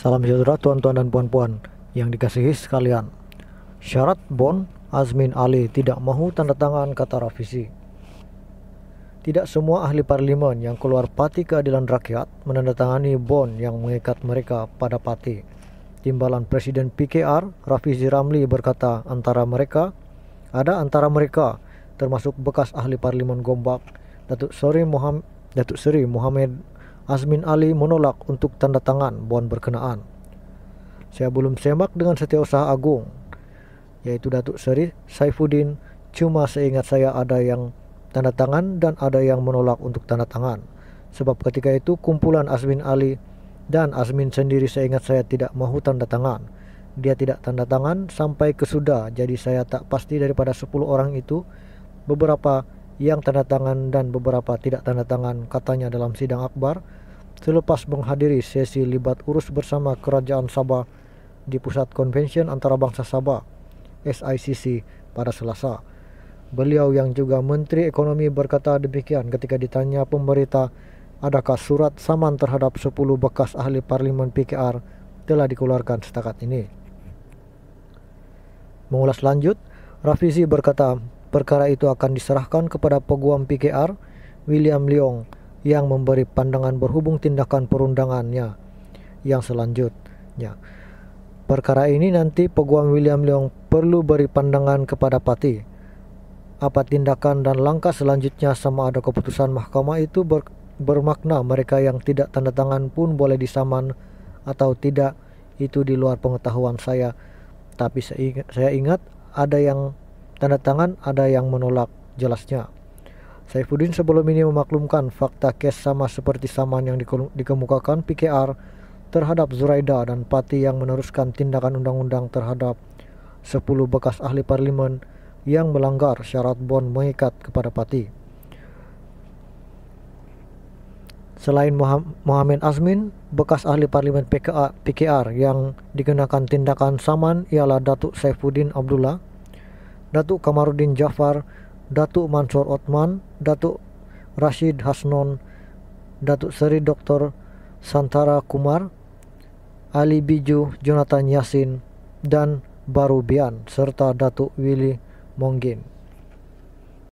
Salam sejahtera tuan-tuan dan puan-puan yang dikasihi sekalian. Syarat Bon Azmin Ali tidak mahu tanda tangan kata revisi. Tidak semua ahli parlimen yang keluar parti keadilan rakyat menandatangani bon yang mengikat mereka pada parti. Timbalan Presiden PKR, Rafizi Ramli berkata antara mereka, ada antara mereka termasuk bekas ahli parlimen Gombak, Datuk Seri Muhammad, Datuk Seri Muhammad Azmin Ali menolak untuk tanda tangan bond berkenaan. Saya belum semak dengan Setiausaha Agung, yaitu Datuk Seri Saifuddin, cuma seingat saya ada yang tanda tangan dan ada yang menolak untuk tanda tangan. Sebab ketika itu kumpulan Azmin Ali dan Azmin sendiri seingat saya tidak mahu tanda tangan. Dia tidak tanda tangan sampai kesudah, jadi saya tak pasti daripada 10 orang itu beberapa yang tanda tangan dan beberapa tidak tanda tangan katanya dalam sidang akbar selepas menghadiri sesi libat urus bersama Kerajaan Sabah di Pusat Konvensi Antarabangsa Sabah SICC pada Selasa. Beliau yang juga Menteri Ekonomi berkata demikian ketika ditanya pemerintah adakah surat saman terhadap 10 bekas ahli parlimen PKR telah dikeluarkan setakat ini. Mengulas lanjut, Rafizi berkata perkara itu akan diserahkan kepada peguam PKR William Leong yang memberi pandangan berhubung tindakan perundangannya yang selanjutnya. Perkara ini nanti peguam William Leong perlu beri pandangan kepada Pati. Apa tindakan dan langkah selanjutnya sama ada keputusan mahkamah itu ber bermakna mereka yang tidak tanda tangan pun boleh disaman atau tidak itu di luar pengetahuan saya. Tapi saya ingat ada yang tanda tangan, ada yang menolak jelasnya. Saifuddin sebelum ini memaklumkan fakta kes sama seperti saman yang dikemukakan PKR terhadap Zuraida dan Parti yang meneruskan tindakan undang-undang terhadap 10 bekas ahli parlimen yang melanggar syarat bond mengikat kepada Parti. Selain Muhammad Azmin, bekas ahli parlimen PKA, PKR yang dikenakan tindakan saman ialah Datuk Saifuddin Abdullah, Datuk Kamarudin Jafar, Datuk Mansur Otman, Datuk Rashid Hasnon, Datuk Seri Dr. Santara Kumar, Ali Biju, Jonathan Yasin, dan Barubian, serta Datuk Willy Monggin.